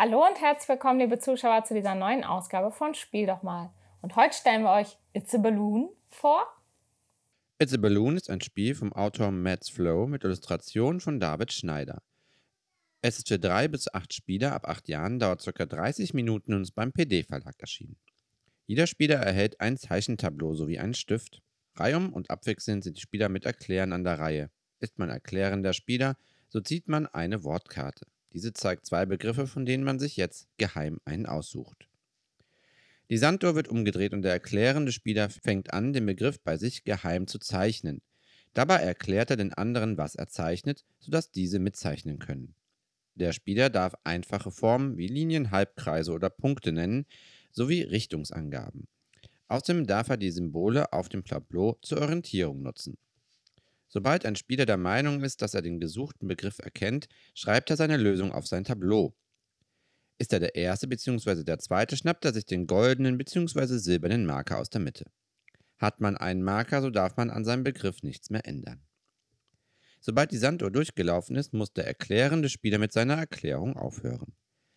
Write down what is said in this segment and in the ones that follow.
Hallo und herzlich willkommen, liebe Zuschauer, zu dieser neuen Ausgabe von Spiel doch mal. Und heute stellen wir euch It's a Balloon vor. It's a Balloon ist ein Spiel vom Autor Matt Flow mit Illustrationen von David Schneider. Es ist für drei bis acht Spieler ab acht Jahren, dauert ca. 30 Minuten und ist beim PD-Verlag erschienen. Jeder Spieler erhält ein Zeichentableau sowie einen Stift. Reihum und abwechselnd sind die Spieler mit Erklären an der Reihe. Ist man erklärender Spieler, so zieht man eine Wortkarte. Diese zeigt zwei Begriffe, von denen man sich jetzt geheim einen aussucht. Die Sanduhr wird umgedreht und der erklärende Spieler fängt an, den Begriff bei sich geheim zu zeichnen. Dabei erklärt er den anderen, was er zeichnet, sodass diese mitzeichnen können. Der Spieler darf einfache Formen wie Linien, Halbkreise oder Punkte nennen, sowie Richtungsangaben. Außerdem darf er die Symbole auf dem Tableau zur Orientierung nutzen. Sobald ein Spieler der Meinung ist, dass er den gesuchten Begriff erkennt, schreibt er seine Lösung auf sein Tableau. Ist er der erste bzw. der zweite, schnappt er sich den goldenen bzw. silbernen Marker aus der Mitte. Hat man einen Marker, so darf man an seinem Begriff nichts mehr ändern. Sobald die Sanduhr durchgelaufen ist, muss der erklärende Spieler mit seiner Erklärung aufhören.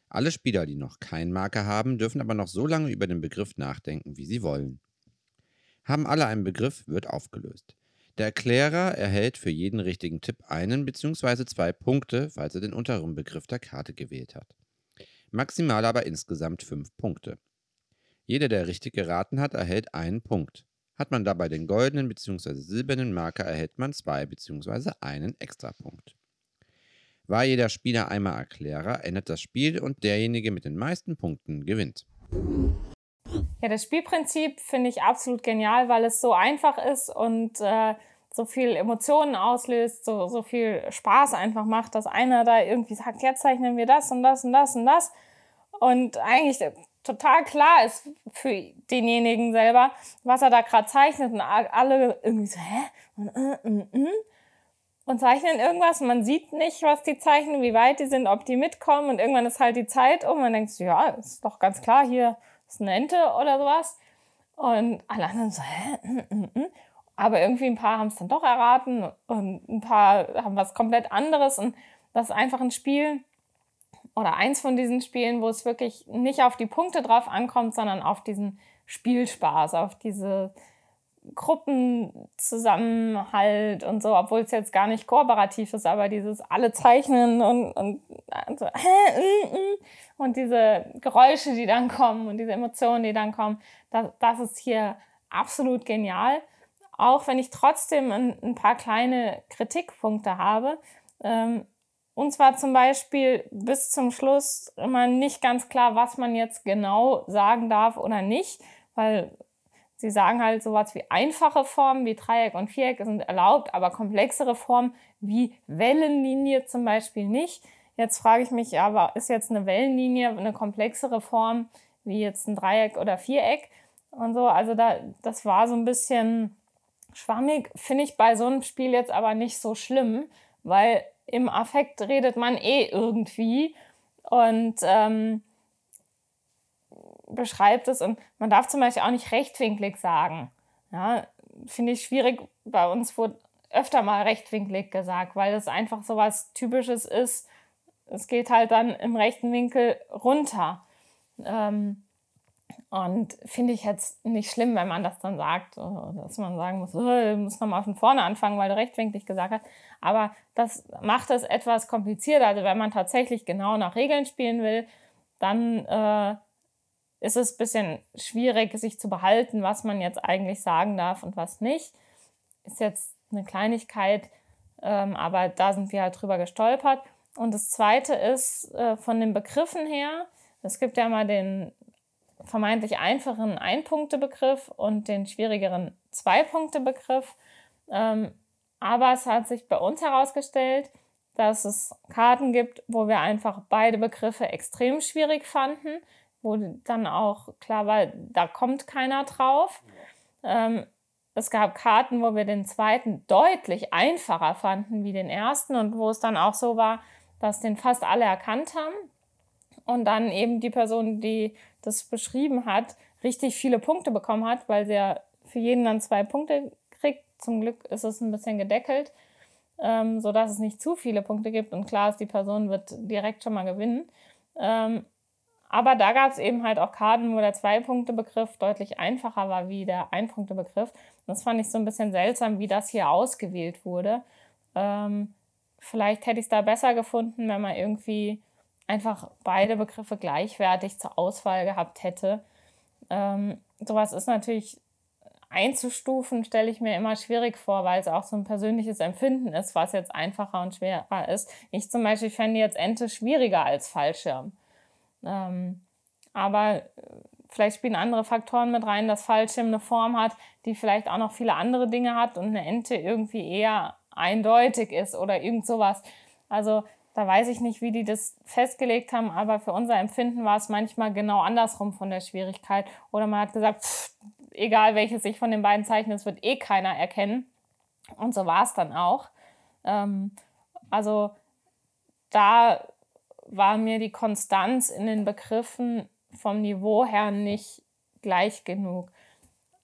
Alle Spieler, die noch keinen Marker haben, dürfen aber noch so lange über den Begriff nachdenken, wie sie wollen. Haben alle einen Begriff, wird aufgelöst. Der Erklärer erhält für jeden richtigen Tipp einen bzw. zwei Punkte, falls er den unteren Begriff der Karte gewählt hat. Maximal aber insgesamt fünf Punkte. Jeder, der richtig geraten hat, erhält einen Punkt. Hat man dabei den goldenen bzw. silbernen Marker, erhält man zwei bzw. einen Extrapunkt. War jeder Spieler einmal Erklärer, endet das Spiel und derjenige mit den meisten Punkten gewinnt. Ja, das Spielprinzip finde ich absolut genial, weil es so einfach ist und äh, so viel Emotionen auslöst, so, so viel Spaß einfach macht, dass einer da irgendwie sagt, jetzt zeichnen wir das und das und das und das. Und eigentlich äh, total klar ist für denjenigen selber, was er da gerade zeichnet. Und alle irgendwie so, hä? Und, äh, äh, äh. und zeichnen irgendwas. Und man sieht nicht, was die zeichnen, wie weit die sind, ob die mitkommen. Und irgendwann ist halt die Zeit um. Und man denkt, ja, ist doch ganz klar hier ist eine Ente oder sowas. Und alle anderen so, hä? Hm, hm, hm. Aber irgendwie ein paar haben es dann doch erraten und ein paar haben was komplett anderes. Und das ist einfach ein Spiel oder eins von diesen Spielen, wo es wirklich nicht auf die Punkte drauf ankommt, sondern auf diesen Spielspaß, auf diese Gruppenzusammenhalt und so, obwohl es jetzt gar nicht kooperativ ist, aber dieses alle zeichnen und, und, also, und diese Geräusche, die dann kommen und diese Emotionen, die dann kommen, das, das ist hier absolut genial. Auch wenn ich trotzdem ein, ein paar kleine Kritikpunkte habe. Ähm, und zwar zum Beispiel bis zum Schluss immer nicht ganz klar, was man jetzt genau sagen darf oder nicht, weil Sie sagen halt sowas wie einfache Formen wie Dreieck und Viereck sind erlaubt, aber komplexere Formen wie Wellenlinie zum Beispiel nicht. Jetzt frage ich mich aber, ist jetzt eine Wellenlinie eine komplexere Form wie jetzt ein Dreieck oder Viereck? Und so, also da, das war so ein bisschen schwammig, finde ich bei so einem Spiel jetzt aber nicht so schlimm, weil im Affekt redet man eh irgendwie. Und ähm, beschreibt es. Und man darf zum Beispiel auch nicht rechtwinklig sagen. Ja, Finde ich schwierig. Bei uns wurde öfter mal rechtwinklig gesagt, weil das einfach so was Typisches ist. Es geht halt dann im rechten Winkel runter. Ähm, und finde ich jetzt nicht schlimm, wenn man das dann sagt, dass man sagen muss, du äh, musst nochmal von vorne anfangen, weil du rechtwinklig gesagt hast. Aber das macht es etwas komplizierter. Also wenn man tatsächlich genau nach Regeln spielen will, dann äh, ist es ein bisschen schwierig, sich zu behalten, was man jetzt eigentlich sagen darf und was nicht. Ist jetzt eine Kleinigkeit, ähm, aber da sind wir halt drüber gestolpert. Und das Zweite ist äh, von den Begriffen her, es gibt ja mal den vermeintlich einfachen Ein-Punkte-Begriff und den schwierigeren Zwei-Punkte-Begriff. Ähm, aber es hat sich bei uns herausgestellt, dass es Karten gibt, wo wir einfach beide Begriffe extrem schwierig fanden wo dann auch klar war, da kommt keiner drauf. Ähm, es gab Karten, wo wir den zweiten deutlich einfacher fanden wie den ersten und wo es dann auch so war, dass den fast alle erkannt haben und dann eben die Person, die das beschrieben hat, richtig viele Punkte bekommen hat, weil sie ja für jeden dann zwei Punkte kriegt. Zum Glück ist es ein bisschen gedeckelt, ähm, sodass es nicht zu viele Punkte gibt und klar ist, die Person wird direkt schon mal gewinnen. Ähm, aber da gab es eben halt auch Karten, wo der Zwei-Punkte-Begriff deutlich einfacher war wie der Ein-Punkte-Begriff. Das fand ich so ein bisschen seltsam, wie das hier ausgewählt wurde. Ähm, vielleicht hätte ich es da besser gefunden, wenn man irgendwie einfach beide Begriffe gleichwertig zur Auswahl gehabt hätte. Ähm, sowas ist natürlich einzustufen, stelle ich mir immer schwierig vor, weil es auch so ein persönliches Empfinden ist, was jetzt einfacher und schwerer ist. Ich zum Beispiel fände jetzt Ente schwieriger als Fallschirm. Ähm, aber äh, vielleicht spielen andere Faktoren mit rein, dass Fallschirm eine Form hat, die vielleicht auch noch viele andere Dinge hat und eine Ente irgendwie eher eindeutig ist oder irgend sowas. Also da weiß ich nicht, wie die das festgelegt haben, aber für unser Empfinden war es manchmal genau andersrum von der Schwierigkeit. Oder man hat gesagt, pff, egal welches ich von den beiden zeichne, es wird eh keiner erkennen. Und so war es dann auch. Ähm, also da war mir die Konstanz in den Begriffen vom Niveau her nicht gleich genug.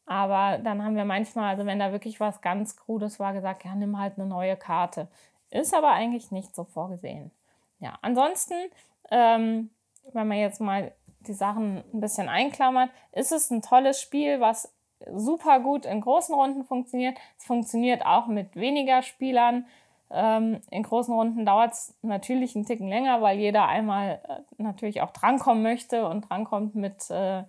Aber dann haben wir manchmal, also wenn da wirklich was ganz Krudes war, gesagt, ja, nimm halt eine neue Karte. Ist aber eigentlich nicht so vorgesehen. Ja, ansonsten, ähm, wenn man jetzt mal die Sachen ein bisschen einklammert, ist es ein tolles Spiel, was super gut in großen Runden funktioniert. Es funktioniert auch mit weniger Spielern. Ähm, in großen Runden dauert es natürlich einen Ticken länger, weil jeder einmal äh, natürlich auch drankommen möchte und drankommt mit äh,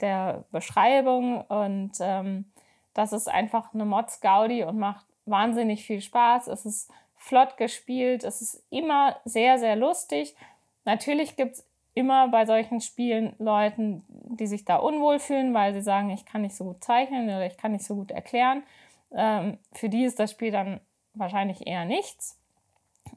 der Beschreibung. Und ähm, das ist einfach eine Mods-Gaudi und macht wahnsinnig viel Spaß. Es ist flott gespielt, es ist immer sehr, sehr lustig. Natürlich gibt es immer bei solchen Spielen Leute, die sich da unwohl fühlen, weil sie sagen, ich kann nicht so gut zeichnen oder ich kann nicht so gut erklären. Ähm, für die ist das Spiel dann wahrscheinlich eher nichts.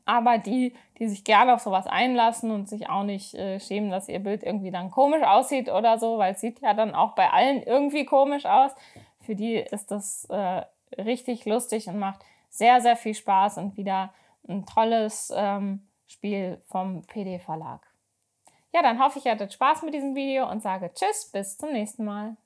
Aber die, die sich gerne auf sowas einlassen und sich auch nicht äh, schämen, dass ihr Bild irgendwie dann komisch aussieht oder so, weil es sieht ja dann auch bei allen irgendwie komisch aus, für die ist das äh, richtig lustig und macht sehr, sehr viel Spaß und wieder ein tolles ähm, Spiel vom PD Verlag. Ja, dann hoffe ich, ihr hattet Spaß mit diesem Video und sage Tschüss, bis zum nächsten Mal.